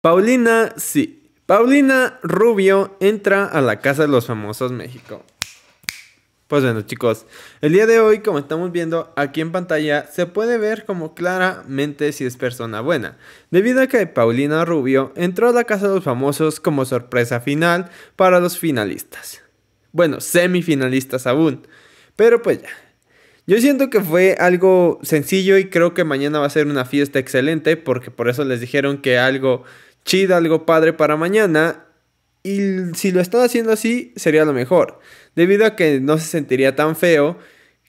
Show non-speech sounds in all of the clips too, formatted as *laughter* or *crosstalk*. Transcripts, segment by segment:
Paulina, sí. Paulina Rubio entra a la Casa de los Famosos México. Pues bueno chicos, el día de hoy como estamos viendo aquí en pantalla se puede ver como claramente si es persona buena, debido a que Paulina Rubio entró a la casa de los famosos como sorpresa final para los finalistas. Bueno, semifinalistas aún, pero pues ya. Yo siento que fue algo sencillo y creo que mañana va a ser una fiesta excelente porque por eso les dijeron que algo chida, algo padre para mañana. Y si lo están haciendo así, sería lo mejor. Debido a que no se sentiría tan feo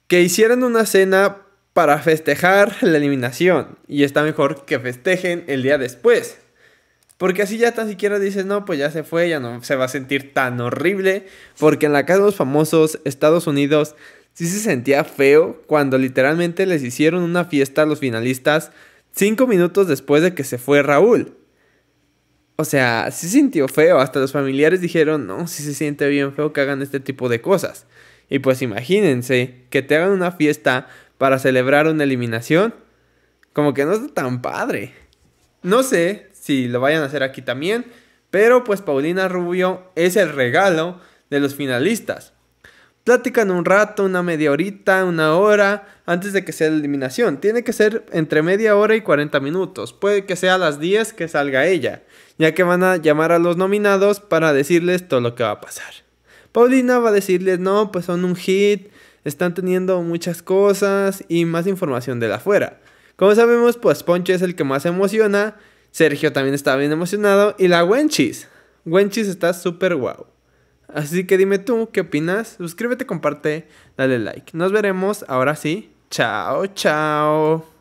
que hicieran una cena para festejar *laughs* la eliminación. Y está mejor que festejen el día después. Porque así ya tan siquiera dices, no, pues ya se fue, ya no se va a sentir tan horrible. Porque en la casa de los famosos, Estados Unidos, sí se sentía feo cuando literalmente les hicieron una fiesta a los finalistas cinco minutos después de que se fue Raúl. O sea, sí sintió feo. Hasta los familiares dijeron, no, sí se siente bien feo que hagan este tipo de cosas. Y pues imagínense que te hagan una fiesta para celebrar una eliminación. Como que no está tan padre. No sé si lo vayan a hacer aquí también. Pero pues Paulina Rubio es el regalo de los finalistas platican un rato, una media horita, una hora, antes de que sea la eliminación. Tiene que ser entre media hora y 40 minutos. Puede que sea a las 10 que salga ella, ya que van a llamar a los nominados para decirles todo lo que va a pasar. Paulina va a decirles, no, pues son un hit, están teniendo muchas cosas y más información de la afuera. Como sabemos, pues Ponche es el que más emociona, Sergio también está bien emocionado y la Wenchis. Wenchis está súper guau. Así que dime tú, ¿qué opinas? Suscríbete, comparte, dale like. Nos veremos ahora sí. Chao, chao.